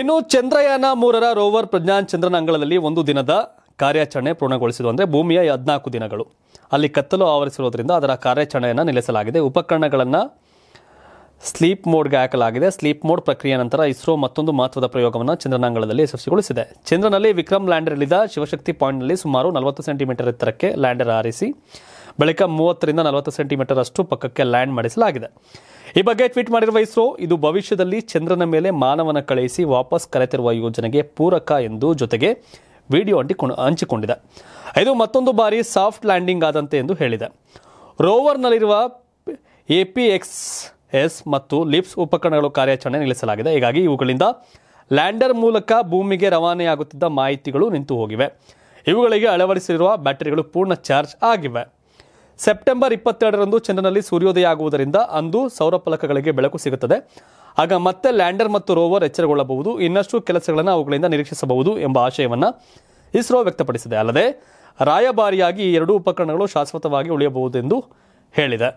ಇನ್ನು ಚಂದ್ರಯಾನ ಮೂರರ ರೋವರ್ ಪ್ರಜ್ಞಾನ್ ಚಂದ್ರನ ಅಂಗಳದಲ್ಲಿ ಒಂದು ದಿನದ ಕಾರ್ಯಾಚರಣೆ ಪೂರ್ಣಗೊಳಿಸಿದ್ದು ಅಂದರೆ ಭೂಮಿಯ ಹದಿನಾಲ್ಕು ದಿನಗಳು ಅಲ್ಲಿ ಕತ್ತಲು ಆವರಿಸಿರೋದ್ರಿಂದ ಅದರ ಕಾರ್ಯಾಚರಣೆಯನ್ನು ನಿಲ್ಲಿಸಲಾಗಿದೆ ಉಪಕರಣಗಳನ್ನು ಸ್ಲೀಪ್ ಮೋಡ್ಗೆ ಹಾಕಲಾಗಿದೆ ಸ್ಲೀಪ್ ಮೋಡ್ ಪ್ರಕ್ರಿಯೆ ನಂತರ ಇಸ್ರೋ ಮತ್ತೊಂದು ಮಹತ್ವದ ಪ್ರಯೋಗವನ್ನು ಚಂದ್ರನಾಂಗಣದಲ್ಲಿ ಯಶಸ್ವಿಗೊಳಿಸಿದೆ ಚಂದ್ರನಲ್ಲಿ ವಿಕ್ರಮ್ ಲ್ಯಾಂಡರ್ ಇಳಿದ ಶಿವಶಕ್ತಿ ಪಾಯಿಂಟ್ನಲ್ಲಿ ಸುಮಾರು ನಲವತ್ತು ಸೆಂಟಿಮೀಟರ್ ಎತ್ತರಕ್ಕೆ ಲ್ಯಾಂಡರ್ ಆರಿಸಿ ಬಳಿಕ ಮೂವತ್ತರಿಂದ ನಲವತ್ತು ಸೆಂಟಿಮೀಟರ್ ಅಷ್ಟು ಪಕ್ಕಕ್ಕೆ ಲ್ಯಾಂಡ್ ಮಾಡಿಸಲಾಗಿದೆ ಈ ಬಗ್ಗೆ ಟ್ವೀಟ್ ಮಾಡಿರುವ ಇಸ್ರೋ ಇದು ಭವಿಷ್ಯದಲ್ಲಿ ಚಂದ್ರನ ಮೇಲೆ ಮಾನವನ ಕಳುಹಿಸಿ ವಾಪಸ್ ಕರೆತಿರುವ ಯೋಜನೆಗೆ ಪೂರಕ ಎಂದು ಜೊತೆಗೆ ವಿಡಿಯೋ ಅಂಟಿಕೊಂಡು ಹಂಚಿಕೊಂಡಿದೆ ಇದು ಮತ್ತೊಂದು ಬಾರಿ ಸಾಫ್ಟ್ ಲ್ಯಾಂಡಿಂಗ್ ಆದಂತೆ ಎಂದು ಹೇಳಿದೆ ರೋವರ್ನಲ್ಲಿರುವ ಎಕ್ಸ್ ಎಸ್ ಮತ್ತು ಲಿಪ್ಸ್ ಉಪಕರಣಗಳು ಕಾರ್ಯಾಚರಣೆ ನಿಲ್ಲಿಸಲಾಗಿದೆ ಹೀಗಾಗಿ ಇವುಗಳಿಂದ ಲ್ಯಾಂಡರ್ ಮೂಲಕ ಭೂಮಿಗೆ ರವಾನೆಯಾಗುತ್ತಿದ್ದ ಮಾಹಿತಿಗಳು ನಿಂತು ಹೋಗಿವೆ ಇವುಗಳಿಗೆ ಅಳವಡಿಸಿರುವ ಬ್ಯಾಟರಿಗಳು ಪೂರ್ಣ ಚಾರ್ಜ್ ಆಗಿವೆ ಸೆಪ್ಟೆಂಬರ್ ಇಪ್ಪತ್ತೆರಡರಂದು ಚಂದ್ರನಲ್ಲಿ ಸೂರ್ಯೋದಯ ಆಗುವುದರಿಂದ ಅಂದು ಸೌರ ಫಲಕಗಳಿಗೆ ಬೆಳಕು ಸಿಗುತ್ತದೆ ಆಗ ಮತ್ತೆ ಲ್ಯಾಂಡರ್ ಮತ್ತು ರೋವರ್ ಎಚ್ಚರಗೊಳ್ಳಬಹುದು ಇನ್ನಷ್ಟು ಕೆಲಸಗಳನ್ನು ಅವುಗಳಿಂದ ನಿರೀಕ್ಷಿಸಬಹುದು ಎಂಬ ಆಶಯವನ್ನು ಇಸ್ರೋ ವ್ಯಕ್ತಪಡಿಸಿದೆ ಅಲ್ಲದೆ ರಾಯಭಾರಿಯಾಗಿ ಈ ಎರಡೂ ಉಪಕರಣಗಳು ಶಾಶ್ವತವಾಗಿ ಉಳಿಯಬಹುದೆಂದು ಹೇಳಿದೆ